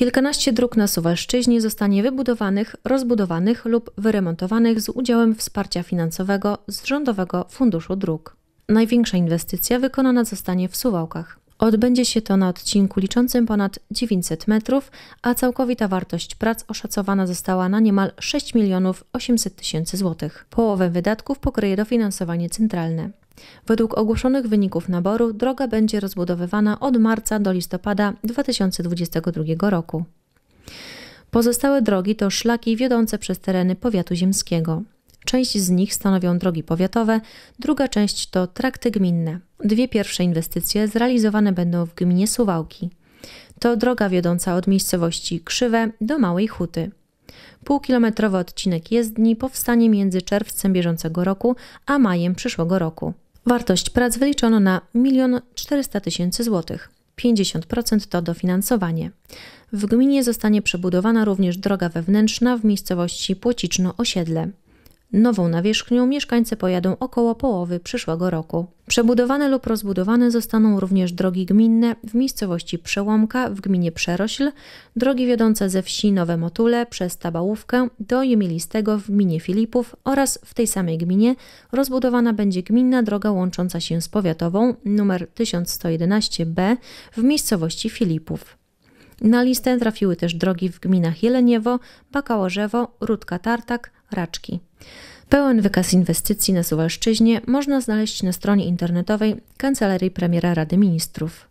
Kilkanaście dróg na Suwalszczyźnie zostanie wybudowanych, rozbudowanych lub wyremontowanych z udziałem wsparcia finansowego z Rządowego Funduszu Dróg. Największa inwestycja wykonana zostanie w Suwałkach. Odbędzie się to na odcinku liczącym ponad 900 metrów, a całkowita wartość prac oszacowana została na niemal 6 milionów 800 tysięcy złotych. Połowę wydatków pokryje dofinansowanie centralne. Według ogłoszonych wyników naboru droga będzie rozbudowywana od marca do listopada 2022 roku. Pozostałe drogi to szlaki wiodące przez tereny powiatu ziemskiego. Część z nich stanowią drogi powiatowe, druga część to trakty gminne. Dwie pierwsze inwestycje zrealizowane będą w gminie Suwałki. To droga wiodąca od miejscowości Krzywe do Małej Huty. Półkilometrowy odcinek jezdni powstanie między czerwcem bieżącego roku a majem przyszłego roku. Wartość prac wyliczono na 1 400 000 zł. 50% to dofinansowanie. W gminie zostanie przebudowana również droga wewnętrzna w miejscowości Płociczno-Osiedle. Nową nawierzchnią mieszkańcy pojadą około połowy przyszłego roku. Przebudowane lub rozbudowane zostaną również drogi gminne w miejscowości Przełomka w gminie Przerośl, drogi wiodące ze wsi Nowe Motule przez Tabałówkę do Jemilistego w gminie Filipów oraz w tej samej gminie rozbudowana będzie gminna droga łącząca się z powiatową nr 1111b w miejscowości Filipów. Na listę trafiły też drogi w gminach Jeleniewo, Bakałożewo, Rudka Tartak, Raczki. Pełen wykaz inwestycji na Suwalszczyźnie można znaleźć na stronie internetowej Kancelarii Premiera Rady Ministrów.